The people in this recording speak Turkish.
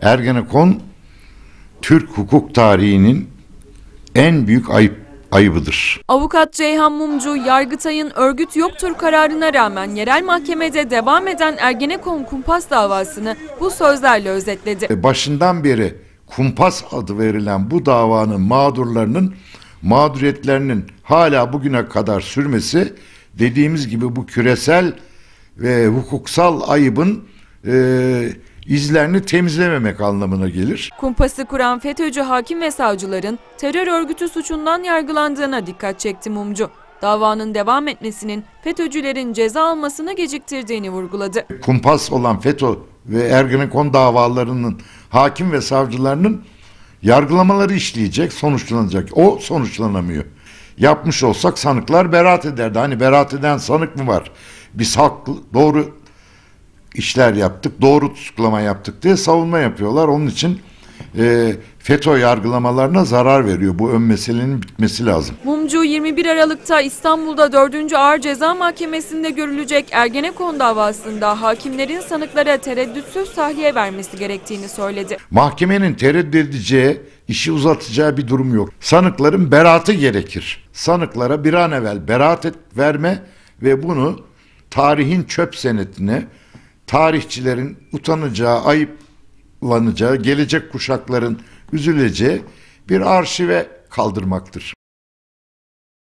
Ergenekon Türk hukuk tarihinin en büyük ayıp ayıbıdır. Avukat Ceyhan Mumcu, Yargıtay'ın örgüt yoktur kararına rağmen yerel mahkemede devam eden Ergenekon kumpas davasını bu sözlerle özetledi. E, başından beri kumpas adı verilen bu davanın mağdurlarının mağduriyetlerinin hala bugüne kadar sürmesi dediğimiz gibi bu küresel ve hukuksal ayıbın e, izlerini temizlememek anlamına gelir. Kumpası kuran FETÖ'cü hakim ve savcıların terör örgütü suçundan yargılandığına dikkat çekti Mumcu. Davanın devam etmesinin FETÖ'cülerin ceza almasını geciktirdiğini vurguladı. Kumpas olan FETÖ ve Ergenekon davalarının hakim ve savcılarının yargılamaları işleyecek, sonuçlanacak. O sonuçlanamıyor. Yapmış olsak sanıklar beraat ederdi. Hani beraat eden sanık mı var? Biz haklı, doğru işler yaptık, doğru tutuklama yaptık diye savunma yapıyorlar. Onun için e, FETÖ yargılamalarına zarar veriyor. Bu ön meselenin bitmesi lazım. Mumcu 21 Aralık'ta İstanbul'da 4. Ağır Ceza Mahkemesi'nde görülecek Ergenekon davasında hakimlerin sanıklara tereddütsüz tahliye vermesi gerektiğini söyledi. Mahkemenin tereddüt edeceği, işi uzatacağı bir durum yok. Sanıkların beraatı gerekir. Sanıklara bir an evvel beraat et, verme ve bunu tarihin çöp senetine tarihçilerin utanacağı, ayıplanacağı, gelecek kuşakların üzüleceği bir arşive kaldırmaktır.